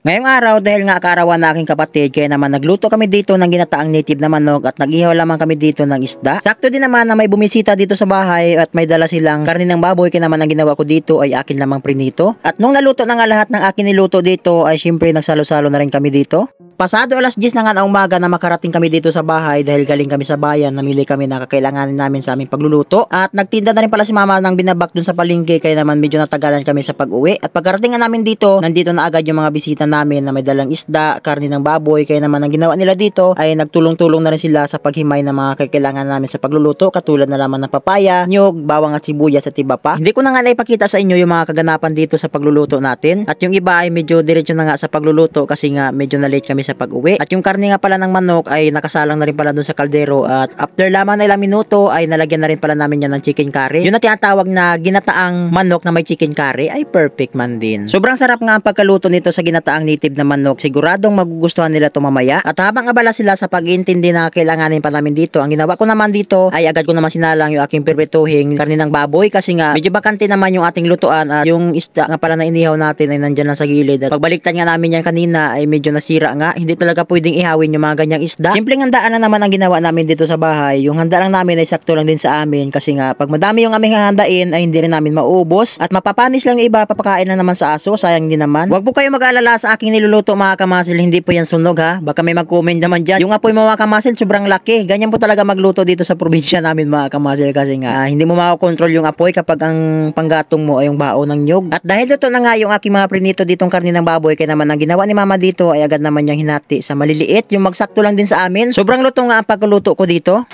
Ngayong araw dahil nga kaarawan na aking kapatid kaya naman nagluto kami dito ng ginataang native na manok at nagihaw lamang kami dito ng isda. Sakto din naman na may bumisita dito sa bahay at may dala silang karne ng baboy kaya naman ang ginawa ko dito ay akin lamang prinito. At nung naluto na nga lahat ng akin niluto dito ay syempre nagsalo-salo na rin kami dito. Pasado alas 10 na nga na umaga na makarating kami dito sa bahay dahil galing kami sa bayan namili kami na kakailanganin namin sa aming pagluluto at nagtinda na rin pala si mama ng binabak dun sa palengke kaya naman medyo natagalan kami sa pag-uwi at pagkarating nga namin dito nandito na agad yung mga bisita namin na may dalang isda, karne ng baboy, kaya naman ang ginawa nila dito ay nagtulong-tulong na rin sila sa paghimay ng mga kailangan namin sa pagluluto katulad na lamang ng papaya, nyog, bawang at sibuyas at iba pa. Hindi ko na nga naipakita sa inyo yung mga kaganapan dito sa pagluluto natin at yung iba ay medyo diretso na nga sa pagluluto kasi nga medyo na late kami sa pag-uwi at yung karne nga pala ng manok ay nakasalang na rin pala dun sa kaldero at after lamang na ilang minuto ay nalagyan na rin pala namin yan ng chicken curry. Yung na tinatawag na ginataang manok na may chicken curry ay perfect man din. Sobrang sarap nga ang pagkaluto nito sa ginataang ang native na manok. Siguradong magugustuhan nila ito mamaya. At habang abala sila sa pag-iintindi na kailanganin pa namin dito, ang ginawa ko naman dito ay agad ko naman sinalang yung aking perpetuhing karne ng baboy kasi nga medyo bakante naman yung ating lutuan at yung isda nga pala na inihaw natin ay nandyan lang sa gilid. At pagbaliktad nga namin yan kanina ay medyo nasira nga. Hindi talaga pwedeng ihawin yung mga ganyang isda. Simpleng handaan na naman ang ginawa namin dito sa bahay. Yung handa lang namin ay sakto lang din sa amin kasi nga pag madami yung aming hahandain ay hindi rin namin maubos at mapapanis lang iba papakain na naman sa aso. Sayang din naman. wag po kayo mag-alala sa sa aking niluluto mga kamasil, hindi po yan sunog ha. Baka may mag-comment naman dyan. Yung apoy mo mga kamasil, sobrang laki. Ganyan po talaga magluto dito sa probinsya namin mga kamasil kasi nga ah, hindi mo makakontrol yung apoy kapag ang panggatong mo ay yung bao ng nyog. At dahil luto na nga yung aking mga prinito ditong karni ng baboy, kaya naman ang ginawa ni mama dito ay agad naman niyang hinati sa maliliit. Yung magsakto lang din sa amin. Sobrang luto nga ang pagluto ko dito.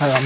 Alam.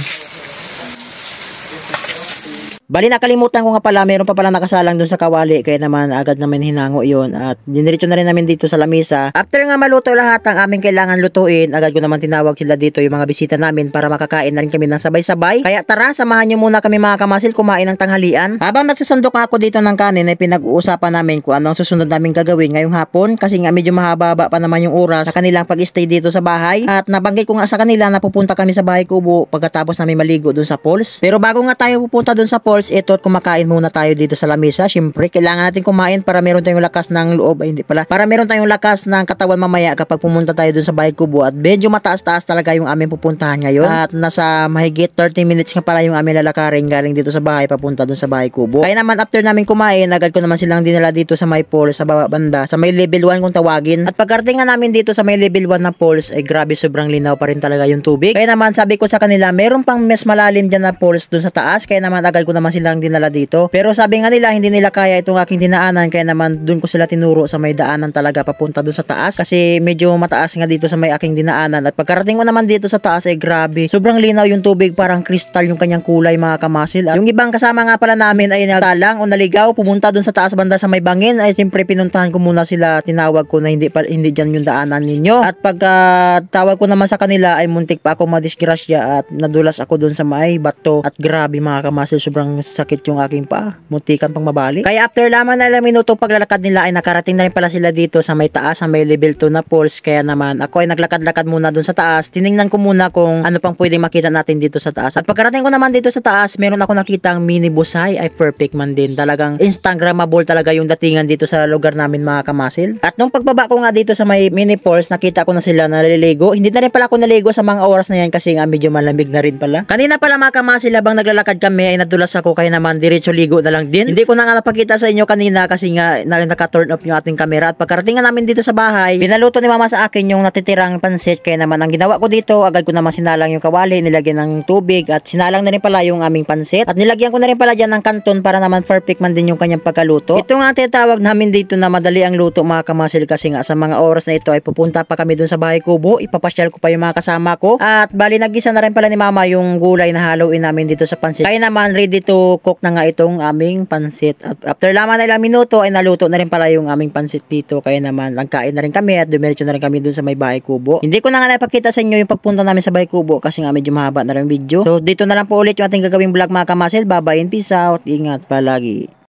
Bali nakalimutan ko nga pala, meron pa pala nakasalang dun sa kawali kaya naman agad naman hinango yon at diniretso na rin namin dito sa lamisa. After nga maluto lahat ang aming kailangan lutuin, agad ko naman tinawag sila dito yung mga bisita namin para makakain na rin kami ng sabay-sabay. Kaya tara, samahan nyo muna kami mga kamasil kumain ng tanghalian. Habang nagsasandok ako dito ng kanin ay pinag-uusapan namin kung ano ang susunod namin gagawin ngayong hapon kasi nga medyo mahaba pa naman yung oras sa kanilang pag-stay dito sa bahay at nabanggit ko nga sa kanila na pupunta kami sa bahay kubo pagkatapos namin maligo dun sa falls. Pero bago nga tayo pupunta dun sa falls, course, ito at kumakain muna tayo dito sa lamesa. Siyempre, kailangan natin kumain para meron tayong lakas ng loob. Ay, hindi pala. Para meron tayong lakas ng katawan mamaya kapag pumunta tayo dun sa bahay kubo. At medyo mataas-taas talaga yung aming pupuntahan ngayon. At nasa mahigit 30 minutes nga pala yung aming lalakarin galing dito sa bahay papunta dun sa bahay kubo. Kaya naman after namin kumain, agad ko naman silang dinala dito sa may pool sa baba banda, sa may level 1 kung tawagin. At pagkarating nga namin dito sa may level 1 na poles, ay grabe sobrang linaw pa rin talaga yung tubig. Kaya naman sabi ko sa kanila, meron pang mas malalim dyan na poles dun sa taas. Kaya naman agad ko naman naman silang dinala dito. Pero sabi nga nila, hindi nila kaya itong aking dinaanan, kaya naman doon ko sila tinuro sa may daanan talaga papunta doon sa taas. Kasi medyo mataas nga dito sa may aking dinaanan. At pagkarating mo naman dito sa taas, eh grabe. Sobrang linaw yung tubig, parang kristal yung kanyang kulay mga kamasil. At yung ibang kasama nga pala namin ay nagtalang o naligaw, pumunta doon sa taas banda sa may bangin. Ay siyempre pinuntahan ko muna sila, tinawag ko na hindi, pa, hindi diyan yung daanan ninyo. At pagkatawag ah, uh, ko naman sa kanila ay muntik pa ako madisgrasya at nadulas ako doon sa may bato. At grabe mga kamasil, sobrang sakit yung aking pa Muntikan pang mabali. Kaya after lamang na ilang minuto paglalakad nila ay nakarating na rin pala sila dito sa may taas sa may level 2 na falls. Kaya naman ako ay naglakad-lakad muna dun sa taas. Tiningnan ko muna kung ano pang pwedeng makita natin dito sa taas. At pagkarating ko naman dito sa taas, meron ako nakita ang mini busay ay perfect man din. Talagang instagramable talaga yung datingan dito sa lugar namin mga kamasil. At nung pagbaba ko nga dito sa may mini falls, nakita ko na sila naliligo. Hindi na rin pala ako naligo sa mga oras na yan kasi nga medyo malamig na rin pala. Kanina pala mga kamasil habang naglalakad kami ay nadulas ako ko kaya naman diretso ligo na lang din. Hindi ko na nga napakita sa inyo kanina kasi nga na naka-turn off yung ating camera at pagkarating nga namin dito sa bahay, pinaluto ni mama sa akin yung natitirang pansit kaya naman ang ginawa ko dito, agad ko naman sinalang yung kawali, nilagyan ng tubig at sinalang na rin pala yung aming pansit at nilagyan ko na rin pala diyan ng kanton para naman perfect man din yung kanyang pagkaluto. Ito nga tinatawag namin dito na madali ang luto mga kamasil kasi nga sa mga oras na ito ay pupunta pa kami dun sa bahay kubo, ipapasyal ko pa yung mga kasama ko at bali nagisa na rin pala ni mama yung gulay na haluin namin dito sa pansit. Kaya naman ready to to cook na nga itong aming pansit. At after lamang na ilang minuto ay naluto na rin pala yung aming pansit dito. Kaya naman lang kain na rin kami at dumiretso na rin kami dun sa may bahay kubo. Hindi ko na nga napakita sa inyo yung pagpunta namin sa bahay kubo kasi nga medyo mahaba na rin video. So dito na lang po ulit yung ating gagawing vlog mga kamasil. Bye bye and peace out. Ingat palagi.